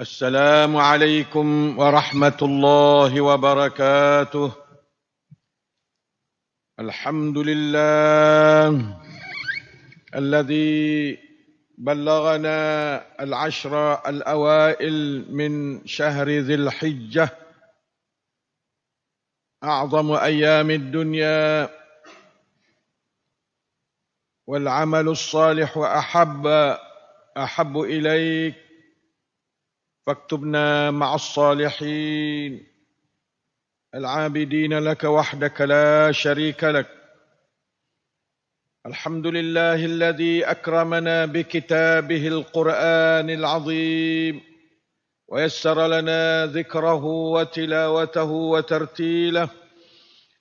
السلام عليكم ورحمه الله وبركاته الحمد لله الذي بلغنا العشر الاوائل من شهر ذي الحجه اعظم ايام الدنيا والعمل الصالح احب احب اليك واكتبنا مع الصالحين العابدين لك وحدك لا شريك لك الحمد لله الذي اكرمنا بكتابه القران العظيم ويسر لنا ذكره وتلاوته وترتيله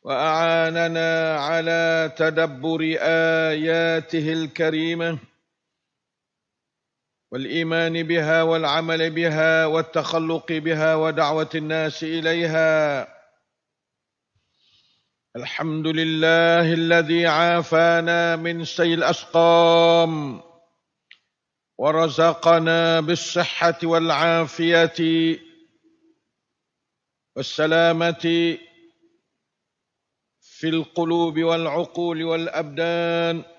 واعاننا على تدبر اياته الكريمه والايمان بها والعمل بها والتخلق بها ودعوه الناس اليها الحمد لله الذي عافانا من سيء الاسقام ورزقنا بالصحه والعافيه والسلامه في القلوب والعقول والابدان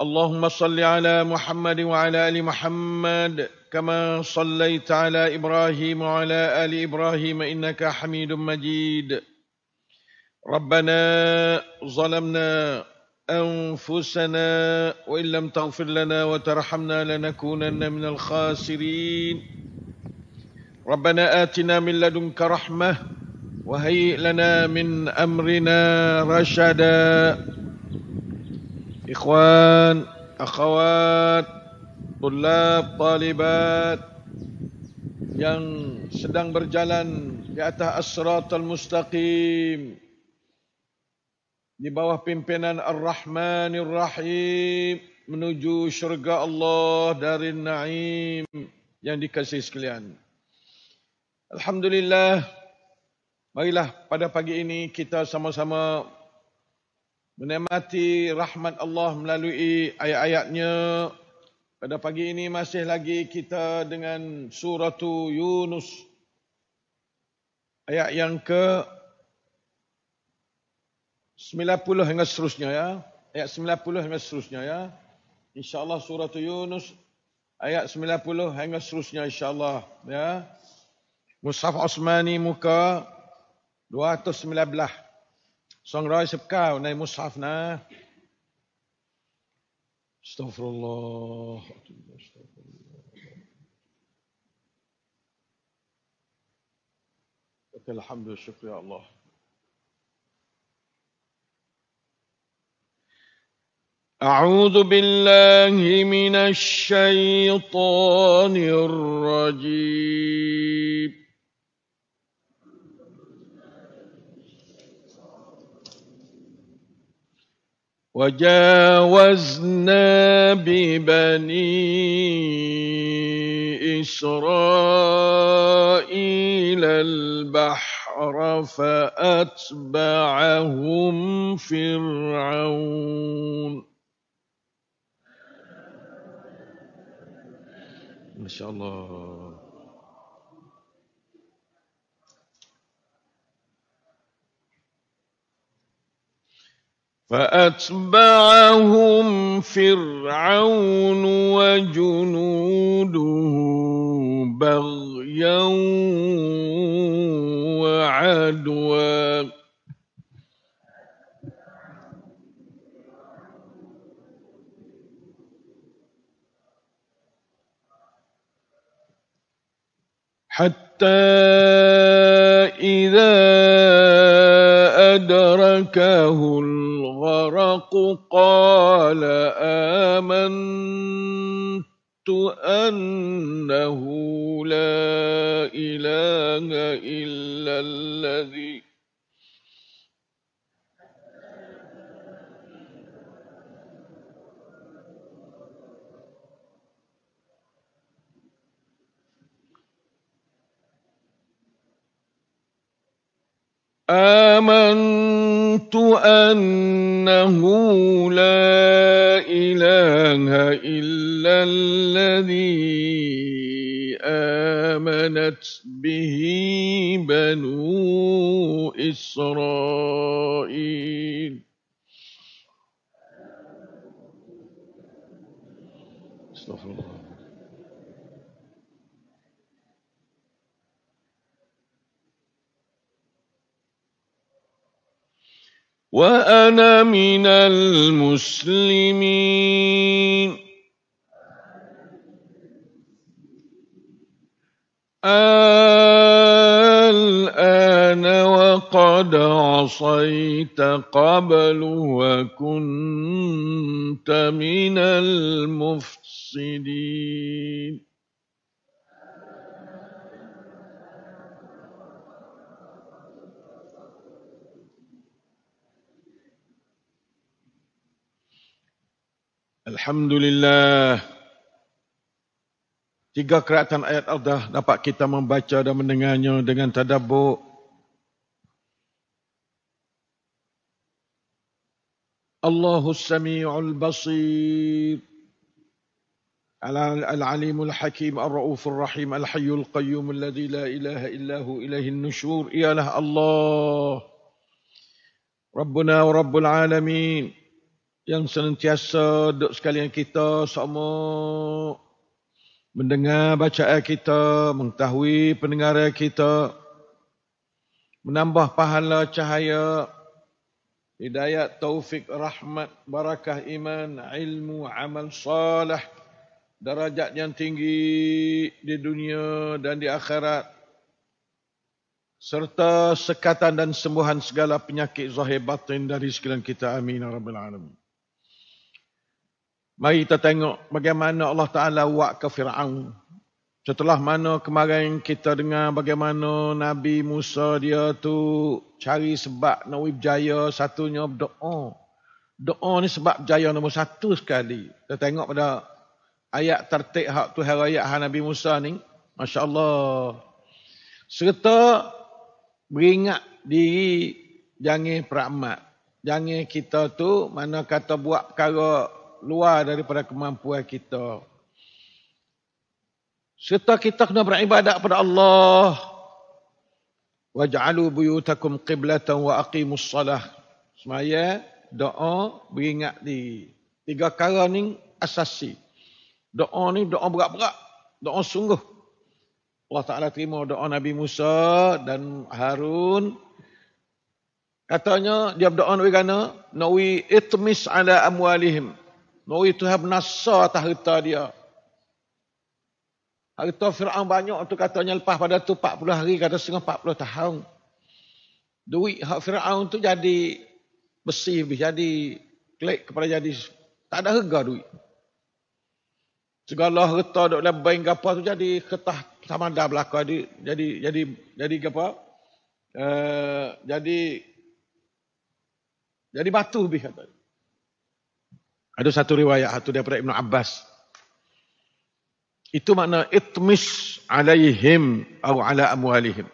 اللهم صل على محمد وعلى ال محمد كما صليت على ابراهيم وعلى ال ابراهيم انك حميد مجيد ربنا ظلمنا انفسنا وان لم تغفر لنا وترحمنا لنكونن من الخاسرين ربنا اتنا من لدنك رحمه وهيئ لنا من امرنا رشدا Ikhwan, akhwat, طلاب talibat yang sedang berjalan di atas asratal mustaqim di bawah pimpinan ar-rahmanir rahim menuju syurga Allah dari naim yang dikasih sekalian alhamdulillah marilah pada pagi ini kita sama-sama menikmati rahmat Allah melalui ayat-ayatnya. Pada pagi ini masih lagi kita dengan surah Yunus. Ayat yang ke 90 hingga seterusnya ya. Ayat 90 hingga seterusnya ya. InsyaAllah surah Yunus ayat 90 hingga seterusnya insyaAllah ya. Mushaf Osmani muka 219. 219ในมุสฮัฟนะสตัฟรุลลอฮ์ลฮัมดุลิลลาห์ยาอัลลอฮ์ أعوذ بالله من الشيطان الرجيم وجاوزنا ببني إسرائيل البحر فأتبعهم فرعون ما شاء الله فأتبعهم فرعون وجنوده بغيا وعدوى حتى إذا أدركه الغرق قال آمنت أنه لا إله إلا الذي آه أنه لا إله إلا الذي آمنت به بنو إسرائيل وأنا من المسلمين الآن وقد عصيت قبل وكنت من المفسدين Alhamdulillah. Tiga keratan ayat Allah dapat kita membaca dan mendengarnya dengan tadabuk. Allahu Sami'ul Basir. العليم الحكيم الرؤوف الرحيم الحي القيوم الذي لا إله إلا هو إله النشور يا له الله ربنا ورب العالمين yang senantiasa duduk sekalian kita semua mendengar bacaan kita, mengetahui pendengaran kita, menambah pahala cahaya, hidayat, taufik, rahmat, barakah, iman, ilmu, amal, salah, darajat yang tinggi di dunia dan di akhirat, serta sekatan dan sembuhan segala penyakit zahir batin dari sekalian kita. Amin. Ya Rabbil Mari kita tengok bagaimana Allah Ta'ala buat ke Fir'aun. Setelah mana kemarin kita dengar bagaimana Nabi Musa dia tu cari sebab nak berjaya satunya berdoa. Doa ni sebab berjaya nombor satu sekali. Kita tengok pada ayat tertik hak tu ayat hak Nabi Musa ni. Masya Allah. Serta beringat diri jangan peramat. Jangan kita tu mana kata buat perkara luar daripada kemampuan kita. Serta kita kena beribadat kepada Allah. Waj'alu buyutakum qiblatan wa aqimus salah. Semaya, doa, beringat di Tiga kara ni asasi. Doa ni doa berat-berat. Doa sungguh. Allah Ta'ala terima doa Nabi Musa dan Harun. Katanya dia berdoa nak pergi kena? Nak itmis ala amwalihim. Nuri Tuhan menasar atas harta dia. Harta Fir'aun banyak tu katanya lepas pada tu 40 hari kata setengah 40 tahun. Duit hak Fir'aun tu jadi besi lebih jadi klik kepada jadi tak ada harga duit. Segala harta dok dalam bank gapo tu jadi ketah sama dah belaka jadi jadi jadi jadi gapo? Uh, eh, jadi jadi batu lebih katanya. Ada satu riwayat satu daripada Ibn Abbas. Itu makna itmis alaihim atau ala amwalihim.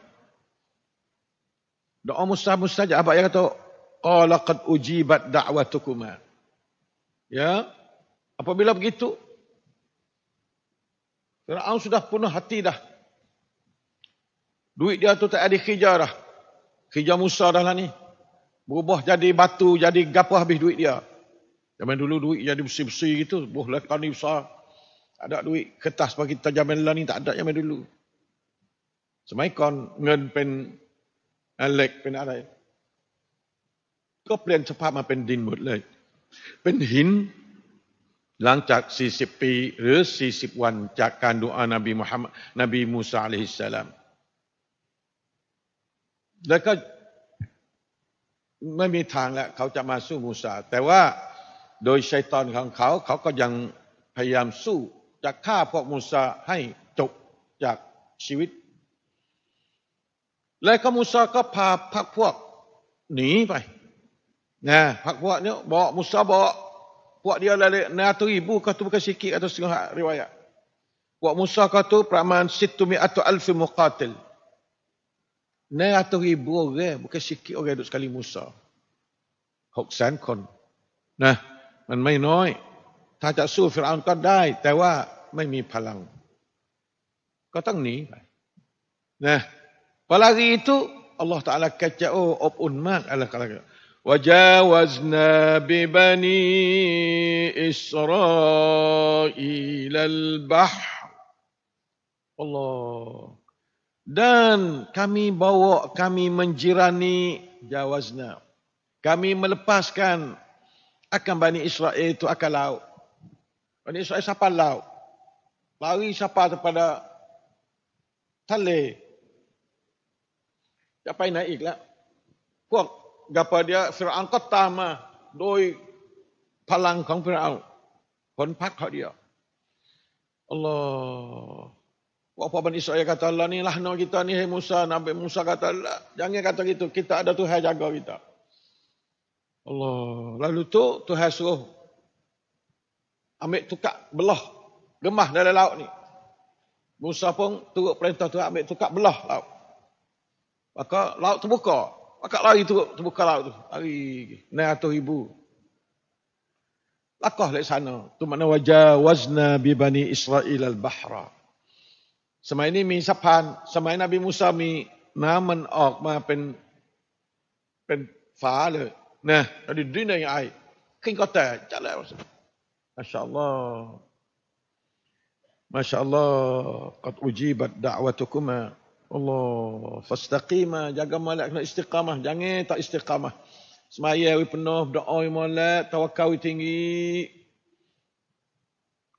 Doa Musa Mustajab apa yang kata qala oh, qad ujibat da'watukuma. Ya. Apabila begitu Fir'aun sudah penuh hati dah. Duit dia tu tak ada hijau dah. Hijau Musa dah lah ni. Berubah jadi batu, jadi gapah habis duit dia. Zaman dulu duit jadi besi-besi gitu. Boh lekan ni besar. Ada duit kertas bagi tajaman lah ni tak ada zaman dulu. Semai kon งินเป็นเหล็กเป็นอะไร ก็เปลี่ยนสภาพมาเป็นดินหมดเลย เป็นหิน หลังจาก40ปี หรือ40วัน จากการดูอานบีมุฮัมมัดนบีมูซาลัฮิสลามแล้วก็ไม่มีทางแล้วเขาจะมาสู้มูซาแต่ว่าโดยชัยตอนของเขาเขาก็ยังพยายามสู้จะฆ่าพวกมูซาให้จบจากชีวิต และก็มูซาก็พาพักพวกหนีไปนะพักพวกเนี้ยบอกมูซาบอกพวกเดียวเลยนาตุอิบูกัตุบกัสิกิอัตุสิงห์ริวายะพวกมูซาก็ตัวประมาณสิบตุมีอัตุอัลฟิมุกัติลนาตวอิบูเกะบุกัสิกิโอเกะดุสกาลิมูซาหกแสนคนนะมันไม่น้อยถ้าจะสู้ฟิรอนก็ได้แต่ว่าไม่มีพลังก็ต้องหนีไปนะวลาที่ทุอัลลอฮฺ تعالى กจะโอ้อบอุ่นมากอะไรก็แล้ว وجاوزنا ببني إسرائيل البحر الله dan kami bawa kami menjirani jawazna kami melepaskan akan Bani Israel itu akan laut. Bani Israel siapa laut? Lari siapa kepada tali? Siapa yang naik lah? Kuak, gapa dia Fir'aun kota mah. Doi palang kong Fir'aun. Kon pak kau dia. Allah. Apa Bani Israel kata Allah ni lah no kita ni. Hei Musa, Nabi Musa kata Allah. Jangan kata gitu. Kita ada Tuhan jaga kita. Allah. Lalu tu Tuhan suruh ambil tukak belah gemah dalam laut ni. Musa pun turut perintah tu ambil tukak belah laut. Maka laut terbuka. Maka lari turut terbuka laut tu. Lari atau ibu. Lakah lek sana. Tu makna wajah wazna bibani Israel al bahra. Semai ini mi sapan, semai Nabi Musa mi naman ok oh, ma pen pen fa le Nah, tadi dina yang ai. King kota jalan masa. Masya-Allah. Masya-Allah, qad ujibat da'watukuma. Allah, fastaqima jaga malak kena istiqamah, jangan tak istiqamah. Semaya we penuh doa we malak, tawakal we tinggi.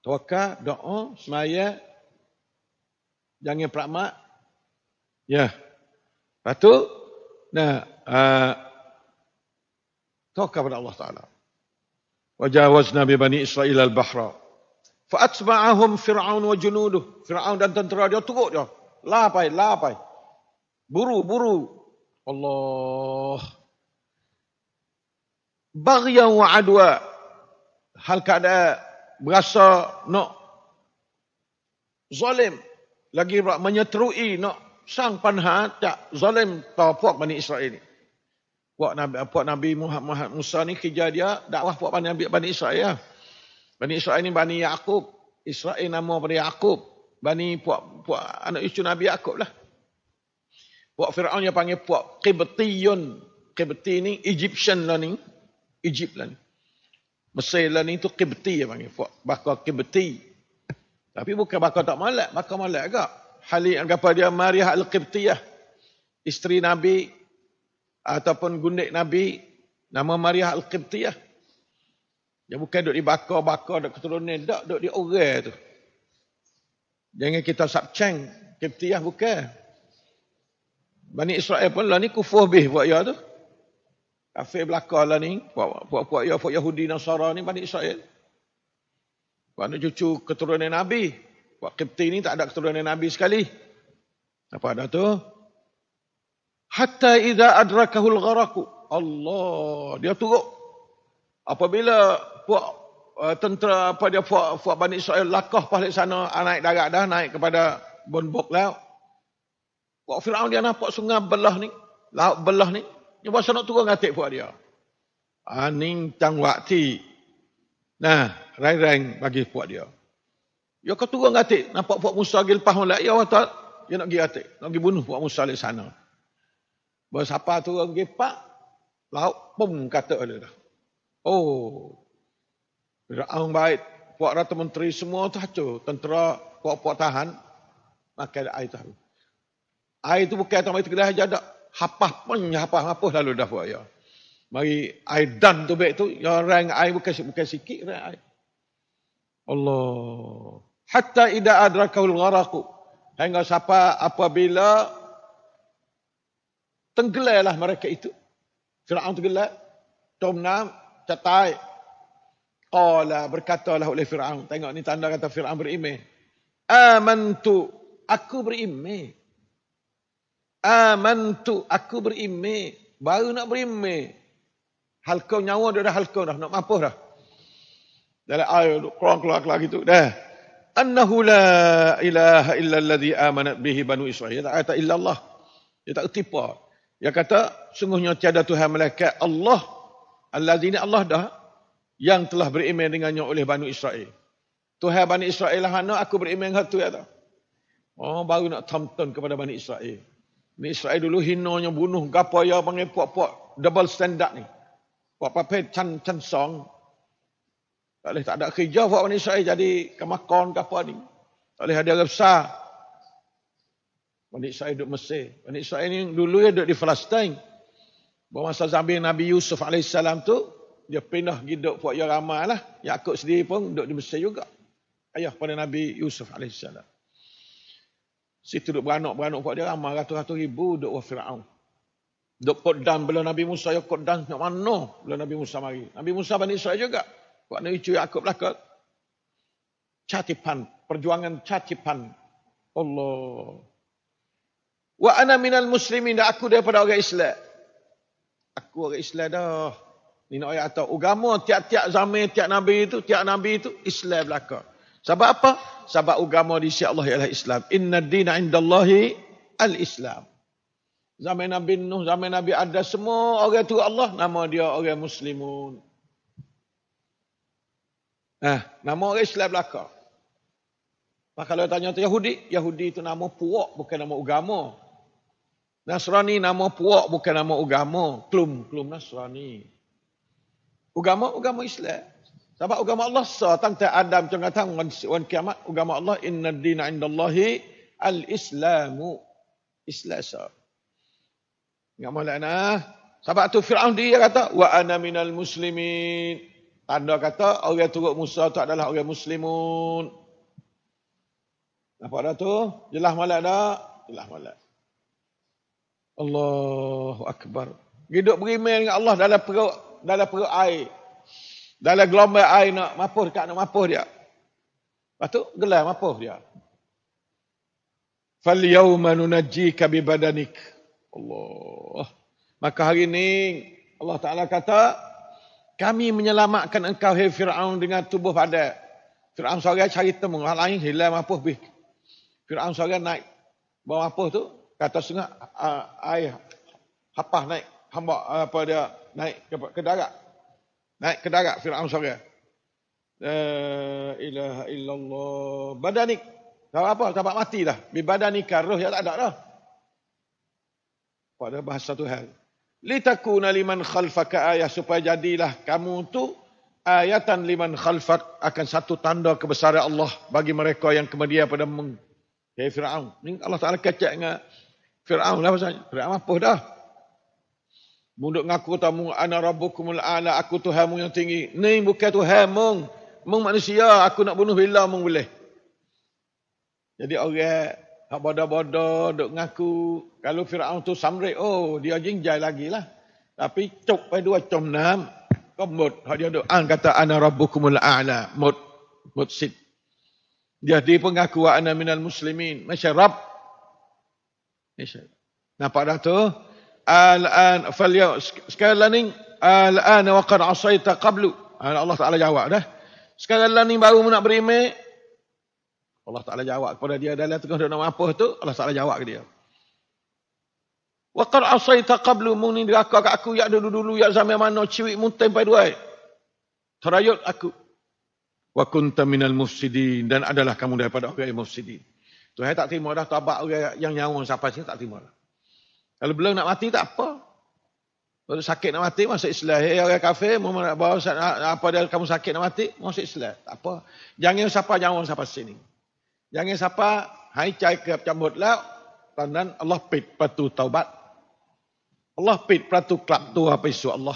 Tawakal, doa, semaya. Jangan prakmat. Ya. Yeah. Patu nah uh, Tawakal kepada Allah Ta'ala. Wajawazna bani Israel al-Bahra. Fa'atma'ahum Fir'aun wa junuduh. Fir'aun dan tentera dia turut dia. Lapai, lapai. Buru, buru. Allah. Bagyan wa adwa. Hal kada berasa nak no. zalim. Lagi menyeterui nak no. sang panha tak zalim tak puak bani Israel ini puak Nabi puak Nabi Muhammad, Musa ni kerja dia dakwah puak Bani Nabi Bani Israel. Lah. Bani Israel ni Bani Yaqub. Israel nama Bani Yaqub. Bani puak puak anak cucu Nabi Yaqub lah. Puak Firaun yang panggil puak Qibtiyun. Qibti ni Egyptian lah ni. Egypt lah ni. Mesir lah ni tu Qibti dia panggil puak. Bakar Qibti. Tapi bukan bakar tak malak. Bakar malak agak. Halik anggapan dia Mariah Al-Qibtiyah. Isteri Nabi ataupun gundik Nabi nama Maria Al-Qibtiyah. Dia bukan duduk di bakar dekat keturunan, tak duduk di orang tu. Jangan kita subceng Qibtiyah bukan. Bani Israel pun lah ni kufur bih buat ya tu. Kafir belakang lah ni. Puak-puak ya, puak Yahudi Nasara ni Bani Israel. Bani cucu keturunan Nabi. Buat Qibti ni tak ada keturunan Nabi sekali. Apa ada tu? Hatta idza adrakahu al-gharq. Allah, dia turun. Apabila puak uh, tentera apa dia puak puak Bani Israel lakah balik sana, ah, naik darat dah, naik kepada Bonbok laut. Puak Firaun dia nampak sungai belah ni, laut belah ni. Dia pasal nak turun ngatik puak dia. Aning ah, tang wakti. Nah, rai-rai bagi puak dia. Dia kau turun ngatik, nampak puak Musa gil gilpah lah. Ya, dia nak gi ngatik, nak pergi bunuh puak Musa di sana. Bersapa turun ke pak. Lauk pun kata oleh dah. Oh. orang baik. Puak Rata Menteri semua tahu. Tentera puak-puak tahan. Maka air tahu. Air itu bukan tempat kita saja tak. Hapah pun, hapah apa lalu dah buat ya. Mari air dan tu baik tu. Yang orang air bukan, bukan sikit orang air. Allah. Hatta ida adrakahul gharaku. Hingga siapa apabila Tenggelalah mereka itu. Fir'aun tenggelal. Tumna catai. Qala berkatalah oleh Fir'aun. Tengok ni tanda kata Fir'aun berimeh. Amantu. Aku berimeh. Amantu. Aku berimeh. Baru nak Hal kau nyawa dah, dah kau dah. Nak mampu dah. Dalam ayat Quran keluar lagi tu Dah. Annahu la ilaha illa alladhi amanat bihi banu israil. Dia tak kata Allah. Dia tak tipu. Yang kata, sungguhnya tiada Tuhan melekat Allah. Al-lazina Allah dah yang telah beriman dengannya oleh Bani Israel. Tuhan Bani Israel lah mana aku beriman dengan tu. Ya, oh, baru nak tonton kepada Bani Israel. Ni Israel dulu hinanya bunuh gapa ya panggil puak-puak double standard ni. Puak pape chan chan song. Tak boleh tak ada kerja buat Bani Israel jadi kemakan gapa ni. Tak boleh ada besar. Bani Israel duduk Mesir. Bani Israel ni dulu ya duduk di Palestin. Bawa masa zaman Nabi Yusuf AS tu, dia pindah pergi duduk buat lah. yang ramai lah. Yaakob sendiri pun duduk di Mesir juga. Ayah pada Nabi Yusuf AS. Situ duduk beranak-beranak buat dia ramai. Ratus-ratus ribu duduk buat Fir'aun. Duduk kodan bila Nabi Musa. Ya kodan nak mana bila Nabi Musa mari. Nabi Musa Bani Israel juga. Buat Nabi Cuyak Yaakob lah kot. Catipan. Perjuangan catipan. Allah. Wa ana minal muslimin dan aku daripada orang Islam. Aku orang Islam dah. Ni nak ayat atas. Agama tiap-tiap zaman, tiap Nabi itu, tiap Nabi itu, Islam belaka. Sebab apa? Sebab agama di sisi Allah ialah Islam. Inna dina indallahi al-Islam. Zaman Nabi Nuh, zaman Nabi ada semua orang tu Allah, nama dia orang Muslimun. Nah eh, nama orang Islam belaka. Maka kalau tanya tu Yahudi, Yahudi itu nama puak, bukan nama agama. Nasrani nama puak bukan nama agama. Klum, klum Nasrani. Agama, agama Islam. Sebab agama Allah sah. Tentu Adam macam kata wan, kiamat. Agama Allah. Inna dina inda Allahi al-Islamu. Islam sah. Ingat malak nah. Sebab tu Fir'aun dia kata. Wa ana minal muslimin. Tanda kata orang turut Musa tu adalah orang muslimun. Nampak dah tu? Jelah malak dah? Jelah malak. Allahu akbar. Hidup berimel dengan Allah dalam perut dalam perut air. Dalam gelombang air nak mampus dekat nak mampus dia. Lepas tu gelar mampus dia. Fal yawma nunajjika bi badanik. Allah. Maka hari ini Allah Taala kata kami menyelamatkan engkau hai Firaun dengan tubuh pada Firaun seorang cari temu orang lain hilang mampus bih. Firaun seorang naik bawa mampus tu Kata atas sungai uh, air hapah naik hamba apa dia naik ke, ke darat naik ke darat Firaun sore la ilaha illallah badanik. ni tak apa tak mati dah bi badan ni karuh yang tak ada dah pada bahasa Tuhan litakuna liman khalfaka ayah supaya jadilah kamu tu ayatan liman khalfak akan satu tanda kebesaran Allah bagi mereka yang kemudian pada meng Hei Fir'aun, ini Allah Ta'ala kacak dengan Fir'aun lah pasalnya. Fir'aun mampus dah. Munduk ngaku tamu ana rabbukumul a'la aku Tuhanmu yang tinggi. Ni bukan Tuhanmu. Mung manusia aku nak bunuh bila mung boleh. Jadi orang hak bodoh-bodoh duk ngaku kalau Firaun tu samrek oh dia jinjai lagi lah. Tapi cok pai dua com kau mud, hak dia duk an kata ana rabbukumul a'la mud mutsid. Jadi pengakuan ana minal muslimin. Masya Rabb Isyarat. Nampak dah tu? Al-an falyaw. Sekarang lah ni. Al-an waqad asaita qablu. Allah Ta'ala jawab dah. Sekarang lah ni baru nak berime. Allah Ta'ala jawab kepada dia. Dalam tengah dia nak apa tu. Allah Ta'ala jawab ke dia. Waqad asaita qablu mu ni diraka kat aku. Ya dulu-dulu. Ya zaman mana. Ciwik muntah pada dua. Terayut aku. Wa kunta minal mufsidin. Dan adalah kamu daripada orang yang mufsidin. Tuhan tak terima dah tabak yang nyawang sampai sini tak terima dah. Kalau belum nak mati tak apa. Kalau sakit nak mati masuk Islam. Hei orang kafir, Muhammad Abbas, apa dia kamu sakit nak mati, masuk Islam. Tak apa. Jangan siapa nyawang sampai sini. Jangan siapa hai cai ke cambut lah. Tandan Allah pit patu taubat. Allah pit patu klap tu apa isu Allah.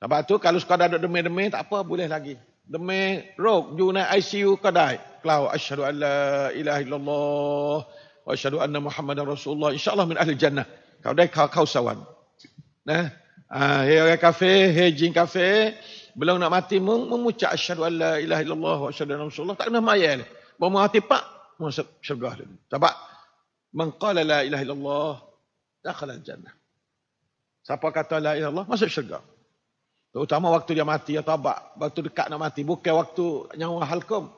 Sebab tu kalau sekadar duduk demi-demi tak apa boleh lagi. ดมโรคอยู่ในไอซียก็ได้กล่าวอัชฮะดุอัลลอิลาฮิลลอลอัชฮะดุอันนมุฮัมมัดอัลรอซูลลอฮ์อินชาอัลลอฮ์มินอัลจันนะเขาได้เข้าเข้าสวรรค์นะอ่าเฮียกาเฟ่เฮจิงกาเฟ่ ha, belum nak mati mung mengucap asyhadu alla ilaha illallah wa asyhadu anna rasulullah tak kena mayal bawa mati pak masuk syurga sebab man qala la ilaha jannah siapa kata la ilaha syurga Terutama waktu dia mati, ya tabak. Waktu dekat nak mati. Bukan waktu nyawa halkum.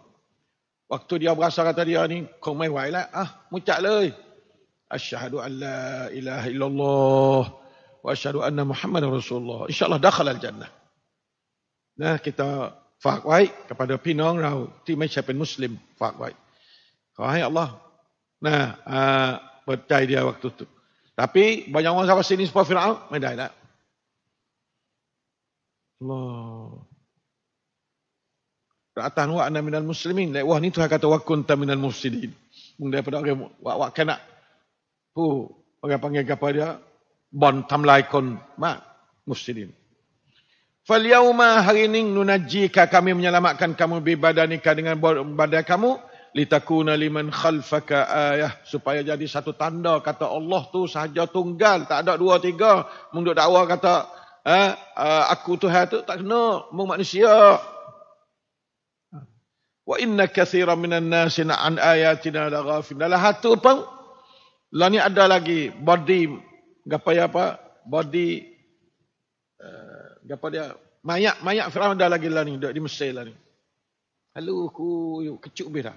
Waktu dia berasa kata dia ni, kau main wai lah. Ah, mucat lah. Asyadu an la ilaha illallah. Wa asyadu anna Muhammad Rasulullah. InsyaAllah dakhal al-jannah. Nah, kita fahak wai kepada pinong rau. Ti main siapin muslim fahak wai. Wahai Allah. Nah, uh, percaya dia waktu tu. Tapi, banyak orang sampai sini sebab Fir'aun, main lah. Allah. Atas wa anna minal muslimin. Lek wah ni Tuhan kata wa kunta minal mufsidin. Mung daripada orang wak-wak kena. Hu, orang panggil kepada dia bon tamlaikon ma mufsidin. Fal yauma harining nunajjika kami menyelamatkan kamu bi badanika dengan badan kamu litakuna liman khalfaka ayah supaya jadi satu tanda kata Allah tu sahaja tunggal tak ada dua tiga mung dakwah kata Eh, eh, aku Tuhan tu tak kena mung manusia. Wa inna kathira minan nasi an ayatina la ghafin. Dalam hatu pun, lah ni ada lagi body, apa ya apa, body, uh, eh, apa dia, mayak, mayak Fir'aun ada lagi lah ni, di Mesir lah ni. Lalu aku kecuk lebih dah.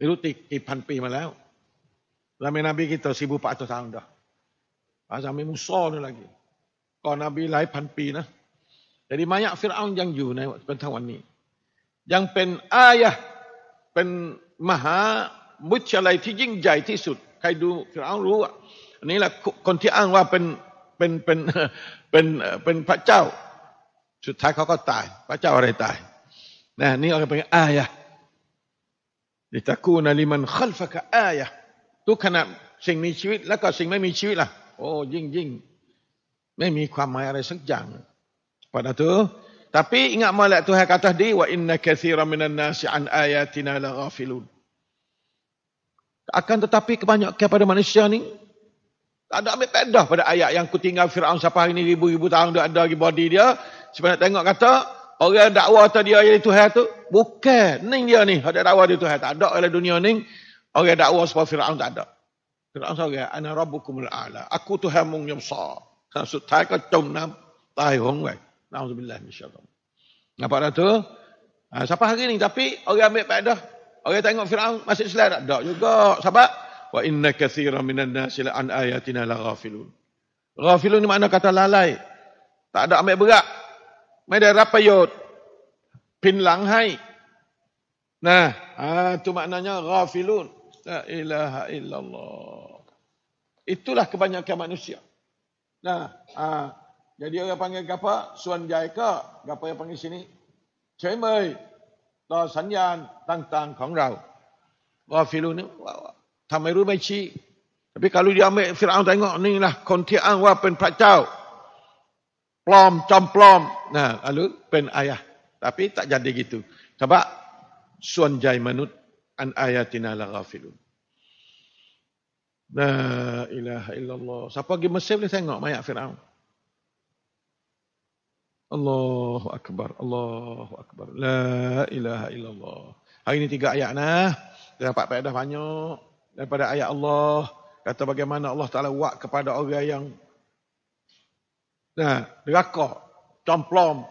Lalu tipan eh, pih malam. Lama Nabi kita 1400 tahun dah. Pasal Musa ni lagi. ก่อนนบีหลายพันปีนะ แต่ดิมายะฟิรเอายังอยู่ในเป็นทั้งวันนี้ ยังเป็นอายะเป็นมหามุชะไยที่ยิ่งใหญ่ที่สุด ใครดูฟิรเอารู้อ่ะอันนี้แหละคนที่อ้างว่าเป็นเป็นเป็นเป็นเป็นพระเจ้า สุดท้ายเขาก็ตาย พระเจ้าอะไรตายนะนี่เไาเป็นอายะดิตะกูนาลิมันขัลฟะกะอายะทุกขณะสิ่งมีชีวิต แล้วก็สิ่งไม่มีชีวิตล่ะโอ้ยิ่งยิ่ง Ini mi kuam mai arai sejang. Pada tu, tapi ingat malak tu Tuhan kata dia wa inna katsiran minan nasi ayatina la ghafilun. Akan tetapi kebanyakan pada manusia ni tak ada ambil pedah pada ayat yang kutinggal Firaun siapa hari ni ribu-ribu tahun dia ada di body dia. Sebab tengok kata orang dakwa tu dia yang Tuhan tu bukan ning dia ni ada dakwa dia Tuhan tak ada oleh dunia ni orang dakwa seperti Firaun tak ada. Firaun sorang ana rabbukumul a'la. Aku Tuhanmu yang besar. ถ้าสุดท้ายก็จมน้ำตายของไว้นะอัลลอฮฺบิลลาฮิมิชชัลลัมนะพระเถอะสัปดาห์นี้แต่พี่เอาไปเปิดดูเอาไปดูฟิล์มมาสิสเลอร์ดูก็สบายว่าอินนักสิ่งมินันนัสละอันอายตินะละกาฟิลุนกาฟิลุนนี่หมายถึงคำลาไล่ tak ada ambil berat ไม่ได้รับประโยชน์พินหลังให้นะอ่าทุกมันนั้นกาฟิลุนอิลลาฮ์อิลลัลลอฮ์ itulah kebanyakan manusia Nah, ah, jadi orang panggil gapa, suan jai ke, gapa yang panggil sini? Cai mời, to sanyan, tang tang khong rau. Wah, filu ni, tamai ru mai chi. Tapi kalau dia ambil Fir'aun tengok, ni lah kontiang wah pen pracau. Plom, com plom. Nah, lalu pen ayah. Tapi tak jadi gitu. Sebab suan jai manut an ayatina la ghafilun. La ilaha illallah. Siapa pergi Mesir boleh tengok mayat Fir'aun. Allahu Akbar. Allahu Akbar. La ilaha illallah. Hari ini tiga ayat nah. Dia dapat pedah banyak. Daripada ayat Allah. Kata bagaimana Allah Ta'ala buat kepada orang yang. Nah, derakah. Complom.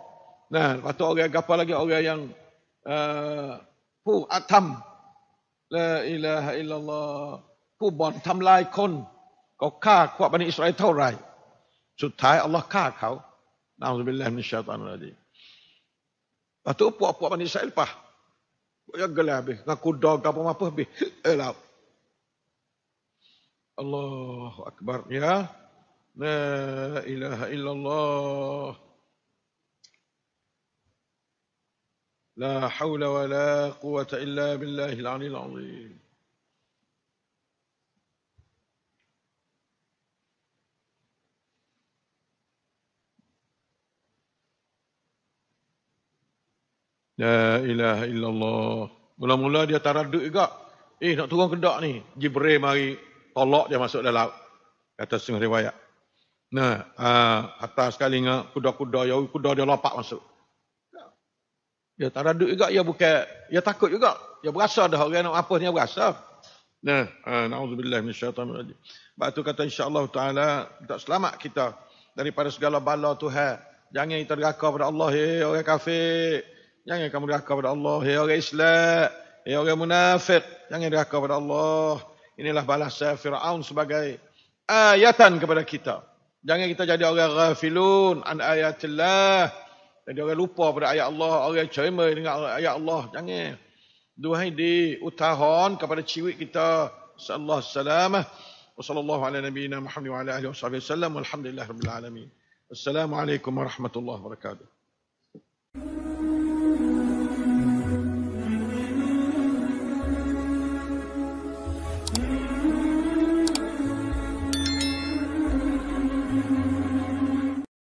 Nah, lepas tu orang yang lagi? Orang yang. Uh, eh, hu atam. La ilaha illallah. ผู้บ่อนทำลายคนก็ฆ่าขวบันิอิสราเอลเท่าไหร่สุดท้ายอัลลอฮ์ฆ่าเขานาอุบิลลาฮิมินชาตานลรดีประตูปวกพวบันิอิสราเอลปะกยักษ์กลาบกนักกดอกกับมาเพื่อบิเอลาอัลลอฮฺอักบาร์ยะเนอิลาฮอิัลลอฮฺ لا حول ولا قوة إلا بالله العلي العظيم La ilaha illallah. Mula-mula dia taraduk juga. Eh, nak turun kedak ni. Jibril mari. Tolak dia masuk dalam laut. Kata sungguh riwayat. Nah, uh, atas sekali dengan kuda-kuda. Ya, kuda dia lapak masuk. Dia taraduk juga. Ya bukan. Dia takut juga. Dia berasa dah. Orang nak apa dia berasa. Nah, uh, na'udzubillah min syaitan rajim. Sebab tu kata insyaAllah ta'ala. Tak selamat kita. Daripada segala bala Tuhan. Jangan kita pada Allah. Eh, orang kafir. Jangan kamu durhaka kepada Allah. Hei orang Islam. Hei orang munafik. Jangan durhaka kepada Allah. Inilah balasan Fir'aun sebagai ayatan kepada kita. Jangan kita jadi orang ghafilun an ayatillah. Jadi orang lupa pada ayat Allah. Orang cermai dengan ayat Allah. Jangan. Duhai di utahan kepada ciwik kita. Sallallahu alaihi wasallam. Wassallallahu ala nabiyina Muhammad wa ala warahmatullahi wabarakatuh.